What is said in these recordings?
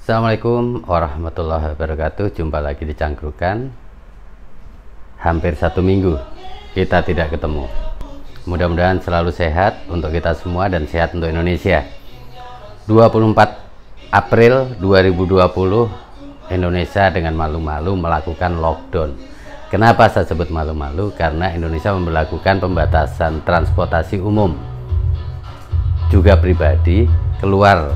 Assalamualaikum warahmatullahi wabarakatuh Jumpa lagi di Cangkrukan Hampir satu minggu Kita tidak ketemu Mudah-mudahan selalu sehat untuk kita semua Dan sehat untuk Indonesia 24 April 2020 Indonesia dengan malu-malu melakukan lockdown Kenapa saya sebut malu-malu? Karena Indonesia memperlakukan pembatasan transportasi umum juga pribadi keluar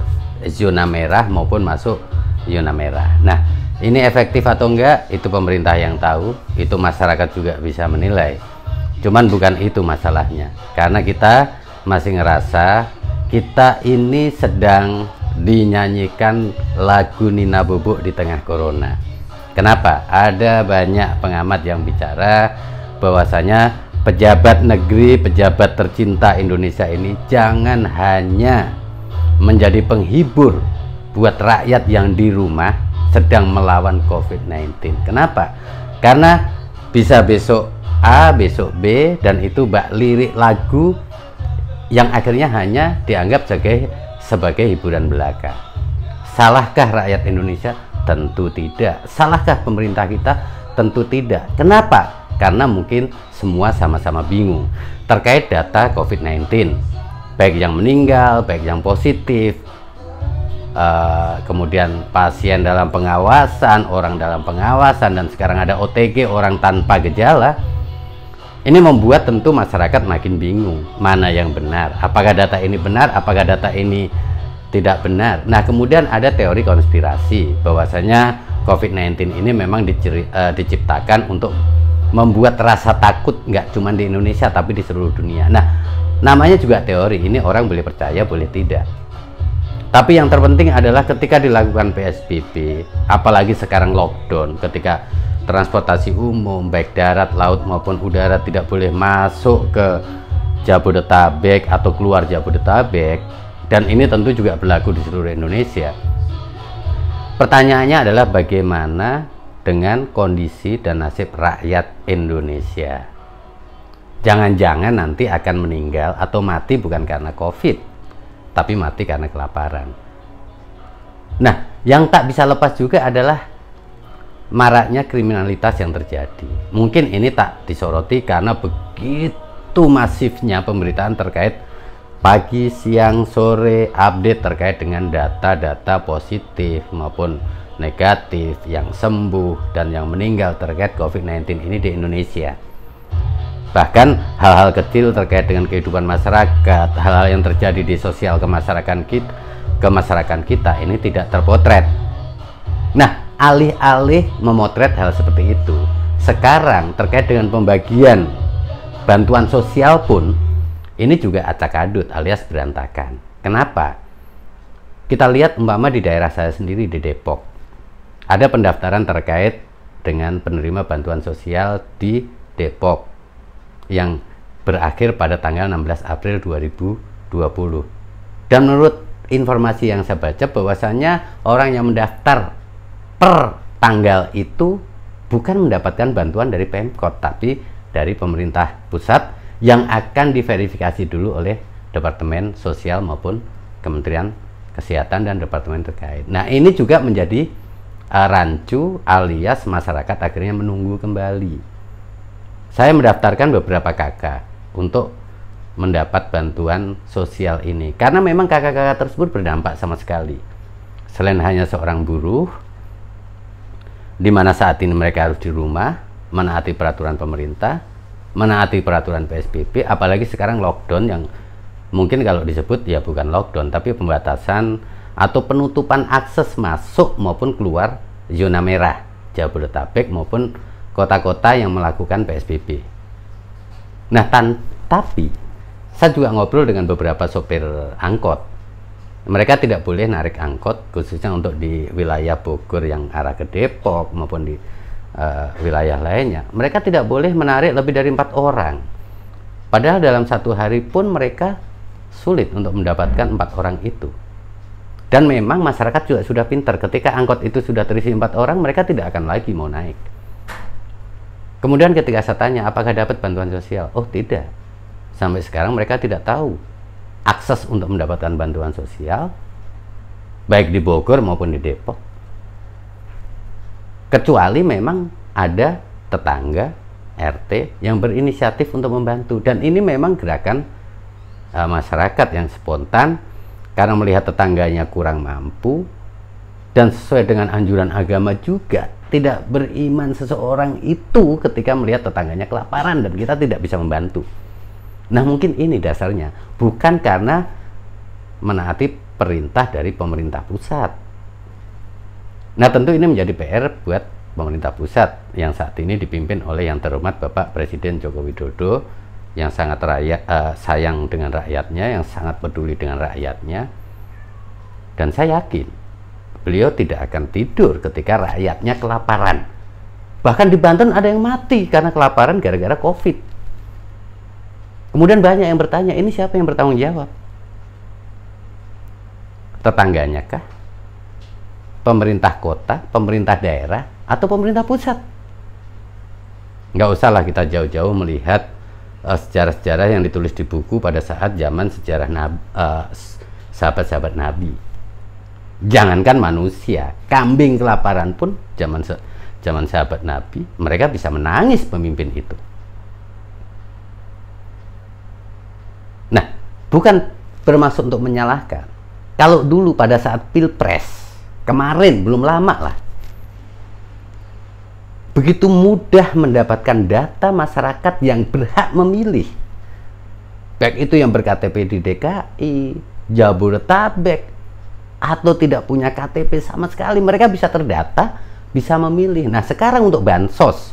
zona merah maupun masuk zona merah. Nah, ini efektif atau enggak itu pemerintah yang tahu, itu masyarakat juga bisa menilai. Cuman bukan itu masalahnya. Karena kita masih ngerasa kita ini sedang dinyanyikan lagu Nina Bobo di tengah corona. Kenapa? Ada banyak pengamat yang bicara bahwasanya pejabat negeri, pejabat tercinta Indonesia ini jangan hanya menjadi penghibur buat rakyat yang di rumah sedang melawan COVID-19. Kenapa? Karena bisa besok A, besok B, dan itu bak lirik lagu yang akhirnya hanya dianggap sebagai sebagai hiburan belaka. Salahkah rakyat Indonesia? Tentu tidak. Salahkah pemerintah kita? Tentu tidak. Kenapa? Karena mungkin semua sama-sama bingung terkait data COVID-19 baik yang meninggal, baik yang positif, uh, kemudian pasien dalam pengawasan, orang dalam pengawasan, dan sekarang ada OTG orang tanpa gejala. Ini membuat tentu masyarakat makin bingung mana yang benar. Apakah data ini benar? Apakah data ini tidak benar? Nah, kemudian ada teori konspirasi bahwasanya COVID-19 ini memang diciri, uh, eh, diciptakan untuk membuat rasa takut nggak cuma di Indonesia tapi di seluruh dunia. Nah, Namanya juga teori, ini orang boleh percaya, boleh tidak. Tapi yang terpenting adalah ketika dilakukan PSBB, apalagi sekarang lockdown, ketika transportasi umum baik darat, laut maupun udara tidak boleh masuk ke Jabodetabek atau keluar Jabodetabek dan ini tentu juga berlaku di seluruh Indonesia. Pertanyaannya adalah bagaimana dengan kondisi dan nasib rakyat Indonesia? Jangan-jangan nanti akan meninggal atau mati bukan karena COVID, tapi mati karena kelaparan. Nah, yang tak bisa lepas juga adalah maraknya kriminalitas yang terjadi. Mungkin ini tak disoroti karena begitu masifnya pemberitaan terkait pagi, siang, sore, update terkait dengan data-data positif maupun negatif yang sembuh dan yang meninggal terkait COVID-19 ini di Indonesia bahkan hal-hal kecil terkait dengan kehidupan masyarakat hal-hal yang terjadi di sosial kemasyarakatan kita kemasyarakatan kita ini tidak terpotret nah alih-alih memotret hal seperti itu sekarang terkait dengan pembagian bantuan sosial pun ini juga acak adut alias berantakan kenapa? kita lihat umpama di daerah saya sendiri di Depok ada pendaftaran terkait dengan penerima bantuan sosial di Depok yang berakhir pada tanggal 16 April 2020. Dan menurut informasi yang saya baca bahwasannya orang yang mendaftar per tanggal itu bukan mendapatkan bantuan dari Pemkot tapi dari pemerintah pusat yang akan diverifikasi dulu oleh Departemen Sosial maupun Kementerian Kesehatan dan Departemen terkait. Nah ini juga menjadi eh, rancu alias masyarakat akhirnya menunggu kembali saya mendaftarkan beberapa kakak untuk mendapat bantuan sosial ini karena memang kakak-kakak tersebut berdampak sama sekali. Selain hanya seorang buruh, di mana saat ini mereka harus di rumah, menaati peraturan pemerintah, menaati peraturan PSBB, apalagi sekarang lockdown yang mungkin kalau disebut ya bukan lockdown tapi pembatasan atau penutupan akses masuk maupun keluar zona merah Jabodetabek maupun kota-kota yang melakukan PSBB. Nah, tan tapi saya juga ngobrol dengan beberapa sopir angkot. Mereka tidak boleh narik angkot khususnya untuk di wilayah Bogor yang arah ke Depok maupun di uh, wilayah lainnya. Mereka tidak boleh menarik lebih dari empat orang. Padahal dalam satu hari pun mereka sulit untuk mendapatkan empat orang itu. Dan memang masyarakat juga sudah pintar. Ketika angkot itu sudah terisi empat orang, mereka tidak akan lagi mau naik. Kemudian ketika saya tanya apakah dapat bantuan sosial, oh tidak. Sampai sekarang mereka tidak tahu akses untuk mendapatkan bantuan sosial baik di Bogor maupun di Depok. Kecuali memang ada tetangga RT yang berinisiatif untuk membantu dan ini memang gerakan uh, masyarakat yang spontan karena melihat tetangganya kurang mampu dan sesuai dengan anjuran agama juga tidak beriman seseorang itu ketika melihat tetangganya kelaparan dan kita tidak bisa membantu. Nah, mungkin ini dasarnya, bukan karena menaati perintah dari pemerintah pusat. Nah, tentu ini menjadi PR buat pemerintah pusat yang saat ini dipimpin oleh yang terhormat Bapak Presiden Joko Widodo yang sangat rakyat, uh, eh, sayang dengan rakyatnya, yang sangat peduli dengan rakyatnya. Dan saya yakin beliau tidak akan tidur ketika rakyatnya kelaparan. Bahkan di Banten ada yang mati karena kelaparan gara-gara COVID. Kemudian banyak yang bertanya, ini siapa yang bertanggung jawab? Tetangganya kah? Pemerintah kota, pemerintah daerah, atau pemerintah pusat? Nggak usahlah kita jauh-jauh melihat eh, sejarah-sejarah uh, yang ditulis di buku pada saat zaman sejarah uh, sahabat-sahabat Nabi Jangankan manusia, kambing kelaparan pun zaman zaman sahabat Nabi, mereka bisa menangis pemimpin itu. Nah, bukan bermaksud untuk menyalahkan. Kalau dulu pada saat pilpres kemarin belum lama lah, begitu mudah mendapatkan data masyarakat yang berhak memilih, baik itu yang berKTP di DKI, Jabodetabek, atau tidak punya KTP sama sekali mereka bisa terdata bisa memilih nah sekarang untuk bansos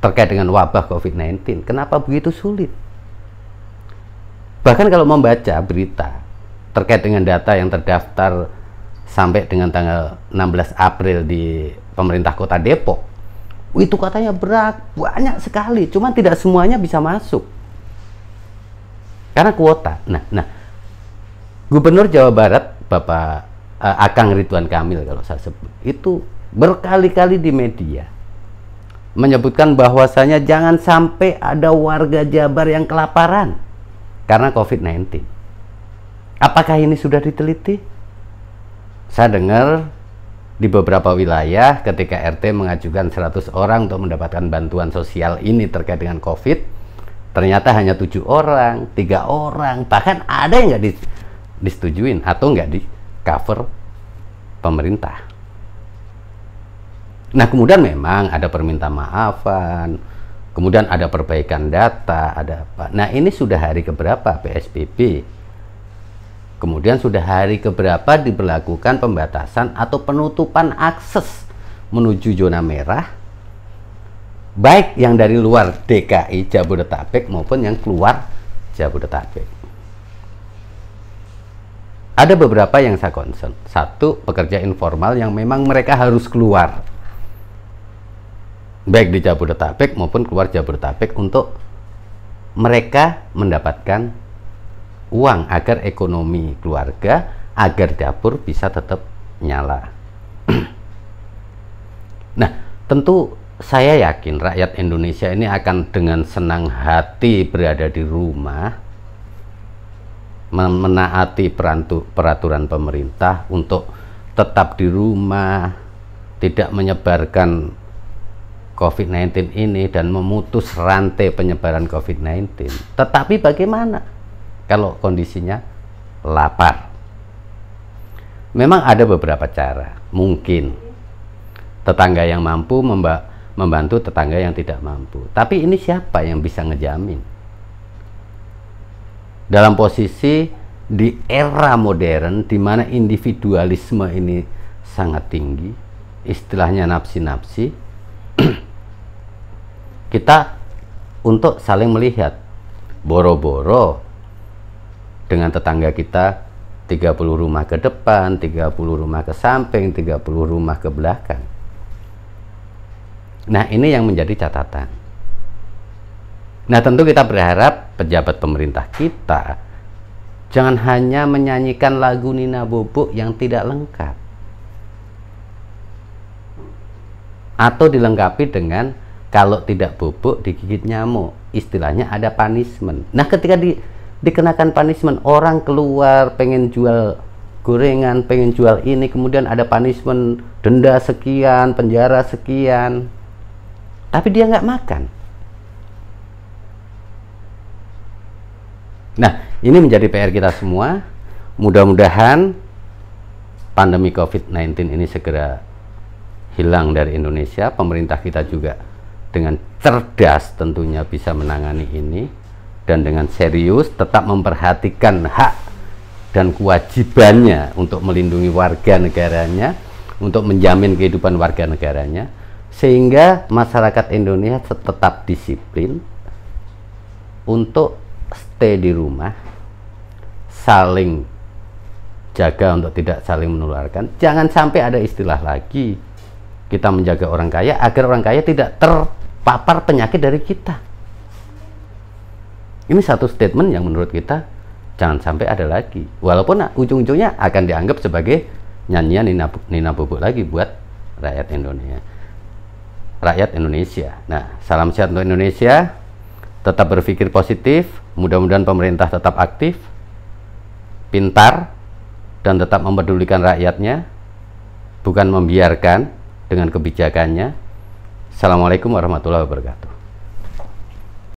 terkait dengan wabah COVID-19 kenapa begitu sulit bahkan kalau membaca berita terkait dengan data yang terdaftar sampai dengan tanggal 16 April di pemerintah kota Depok itu katanya berat banyak sekali cuman tidak semuanya bisa masuk karena kuota nah nah Gubernur Jawa Barat Bapak uh, Akang Ridwan Kamil kalau saya sebut itu berkali-kali di media menyebutkan bahwasanya jangan sampai ada warga Jabar yang kelaparan karena COVID-19. Apakah ini sudah diteliti? Saya dengar di beberapa wilayah ketika RT mengajukan 100 orang untuk mendapatkan bantuan sosial ini terkait dengan COVID, ternyata hanya tujuh orang, tiga orang, bahkan ada yang nggak di, disetujuin atau nggak di cover pemerintah. Nah kemudian memang ada permintaan maafan, kemudian ada perbaikan data, ada apa. Nah ini sudah hari keberapa PSBB? Kemudian sudah hari keberapa diberlakukan pembatasan atau penutupan akses menuju zona merah baik yang dari luar DKI Jabodetabek maupun yang keluar Jabodetabek ada beberapa yang saya concern. Satu, pekerja informal yang memang mereka harus keluar. Baik di Jabodetabek maupun keluar Jabodetabek untuk mereka mendapatkan uang agar ekonomi keluarga, agar dapur bisa tetap nyala. nah, tentu saya yakin rakyat Indonesia ini akan dengan senang hati berada di rumah menaati peraturan pemerintah untuk tetap di rumah, tidak menyebarkan COVID-19 ini dan memutus rantai penyebaran COVID-19. Tetapi bagaimana kalau kondisinya lapar? Memang ada beberapa cara, mungkin tetangga yang mampu membantu tetangga yang tidak mampu. Tapi ini siapa yang bisa ngejamin? dalam posisi di era modern di mana individualisme ini sangat tinggi, istilahnya napsi napsi, kita untuk saling melihat boro-boro dengan tetangga kita 30 rumah ke depan, 30 rumah ke samping, 30 rumah ke belakang. Nah, ini yang menjadi catatan Nah, tentu kita berharap pejabat pemerintah kita jangan hanya menyanyikan lagu Nina Bobo yang tidak lengkap. Atau dilengkapi dengan kalau tidak bobok digigit nyamuk. Istilahnya ada punishment. Nah, ketika di, dikenakan punishment, orang keluar pengen jual gorengan, pengen jual ini, kemudian ada punishment denda sekian, penjara sekian. Tapi dia nggak makan Nah, ini menjadi PR kita semua. Mudah-mudahan pandemi COVID-19 ini segera hilang dari Indonesia. Pemerintah kita juga dengan cerdas tentunya bisa menangani ini dan dengan serius tetap memperhatikan hak dan kewajibannya untuk melindungi warga negaranya, untuk menjamin kehidupan warga negaranya sehingga masyarakat Indonesia tetap disiplin untuk stay di rumah saling jaga untuk tidak saling menularkan jangan sampai ada istilah lagi kita menjaga orang kaya agar orang kaya tidak terpapar penyakit dari kita ini satu statement yang menurut kita jangan sampai ada lagi walaupun ujung-ujungnya akan dianggap sebagai nyanyian Nina, Nina Bubuk lagi buat rakyat Indonesia rakyat Indonesia nah salam sehat untuk Indonesia tetap berpikir positif Mudah-mudahan pemerintah tetap aktif, pintar, dan tetap mempedulikan rakyatnya, bukan membiarkan dengan kebijakannya. Assalamualaikum warahmatullahi wabarakatuh.